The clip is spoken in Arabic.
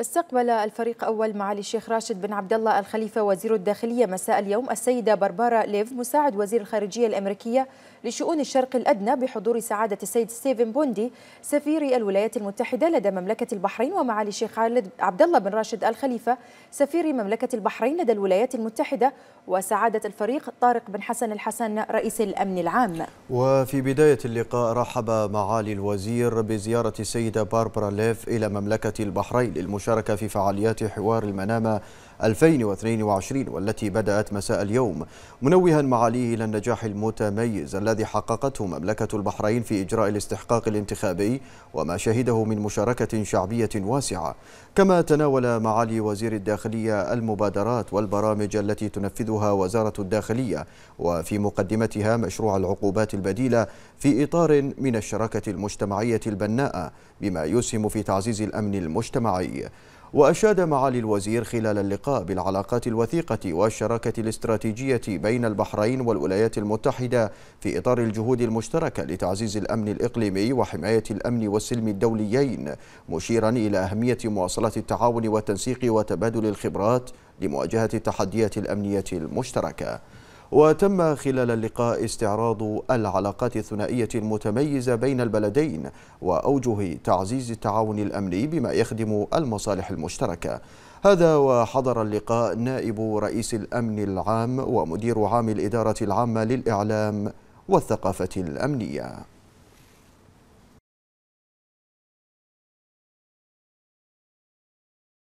استقبل الفريق أول معالي الشيخ راشد بن عبد الله الخليفة وزير الداخلية مساء اليوم السيدة بربارا ليف مساعد وزير الخارجية الأمريكية لشؤون الشرق الأدنى بحضور سعادة السيد ستيفن بوندي سفير الولايات المتحدة لدى مملكة البحرين ومعالي الشيخ خالد عبد الله بن راشد الخليفة سفير مملكة البحرين لدى الولايات المتحدة وسعادة الفريق طارق بن حسن الحسن رئيس الأمن العام وفي بداية اللقاء رحب معالي الوزير بزيارة السيدة باربرا ليف إلى مملكة البحرين للمش المشاركة في فعاليات حوار المنامة 2022 والتي بدأت مساء اليوم منوها معاليه إلى النجاح المتميز الذي حققته مملكة البحرين في إجراء الاستحقاق الانتخابي وما شهده من مشاركة شعبية واسعة كما تناول معالي وزير الداخلية المبادرات والبرامج التي تنفذها وزارة الداخلية وفي مقدمتها مشروع العقوبات البديلة في إطار من الشراكة المجتمعية البناءة بما يسهم في تعزيز الأمن المجتمعي وأشاد معالي الوزير خلال اللقاء بالعلاقات الوثيقة والشراكة الاستراتيجية بين البحرين والولايات المتحدة في إطار الجهود المشتركة لتعزيز الأمن الإقليمي وحماية الأمن والسلم الدوليين مشيرا إلى أهمية مواصلة التعاون والتنسيق وتبادل الخبرات لمواجهة التحديات الأمنية المشتركة وتم خلال اللقاء استعراض العلاقات الثنائية المتميزة بين البلدين وأوجه تعزيز التعاون الأمني بما يخدم المصالح المشتركة هذا وحضر اللقاء نائب رئيس الأمن العام ومدير عام الإدارة العامة للإعلام والثقافة الأمنية